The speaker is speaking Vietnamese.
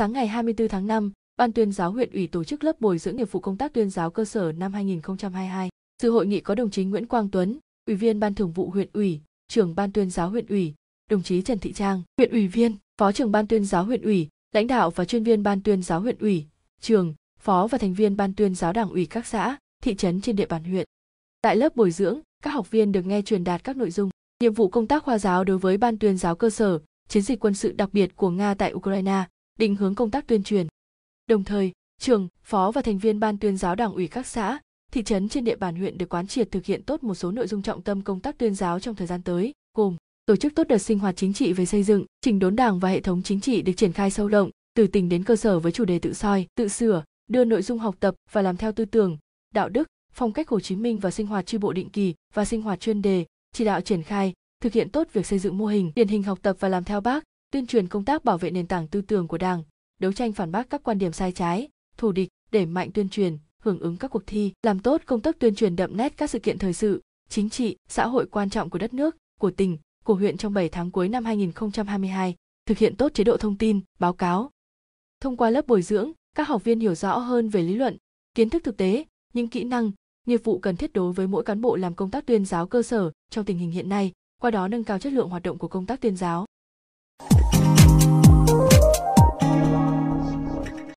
Sáng ngày 24 tháng 5, Ban tuyên giáo huyện ủy tổ chức lớp bồi dưỡng nghiệp vụ công tác tuyên giáo cơ sở năm 2022. Sự hội nghị có đồng chí Nguyễn Quang Tuấn, Ủy viên Ban Thường vụ huyện ủy, trưởng Ban tuyên giáo huyện ủy, đồng chí Trần Thị Trang, huyện ủy viên, phó trưởng Ban tuyên giáo huyện ủy, lãnh đạo và chuyên viên Ban tuyên giáo huyện ủy, trường, phó và thành viên Ban tuyên giáo đảng ủy các xã, thị trấn trên địa bàn huyện. Tại lớp bồi dưỡng, các học viên được nghe truyền đạt các nội dung, nhiệm vụ công tác khoa giáo đối với Ban tuyên giáo cơ sở, chiến dịch quân sự đặc biệt của Nga tại Ukraine, định hướng công tác tuyên truyền. Đồng thời, trường, phó và thành viên ban tuyên giáo đảng ủy các xã, thị trấn trên địa bàn huyện được quán triệt thực hiện tốt một số nội dung trọng tâm công tác tuyên giáo trong thời gian tới, gồm tổ chức tốt đợt sinh hoạt chính trị về xây dựng, chỉnh đốn đảng và hệ thống chính trị được triển khai sâu rộng, từ tỉnh đến cơ sở với chủ đề tự soi, tự sửa, đưa nội dung học tập và làm theo tư tưởng, đạo đức, phong cách Hồ Chí Minh và sinh hoạt chi bộ định kỳ và sinh hoạt chuyên đề, chỉ đạo triển khai, thực hiện tốt việc xây dựng mô hình điển hình học tập và làm theo bác, tuyên truyền công tác bảo vệ nền tảng tư tưởng của Đảng, đấu tranh phản bác các quan điểm sai trái, thù địch, đẩy mạnh tuyên truyền, hưởng ứng các cuộc thi, làm tốt công tác tuyên truyền đậm nét các sự kiện thời sự, chính trị, xã hội quan trọng của đất nước, của tỉnh, của huyện trong 7 tháng cuối năm 2022, thực hiện tốt chế độ thông tin, báo cáo. Thông qua lớp bồi dưỡng, các học viên hiểu rõ hơn về lý luận, kiến thức thực tế, những kỹ năng, nghiệp vụ cần thiết đối với mỗi cán bộ làm công tác tuyên giáo cơ sở trong tình hình hiện nay, qua đó nâng cao chất lượng hoạt động của công tác tuyên giáo.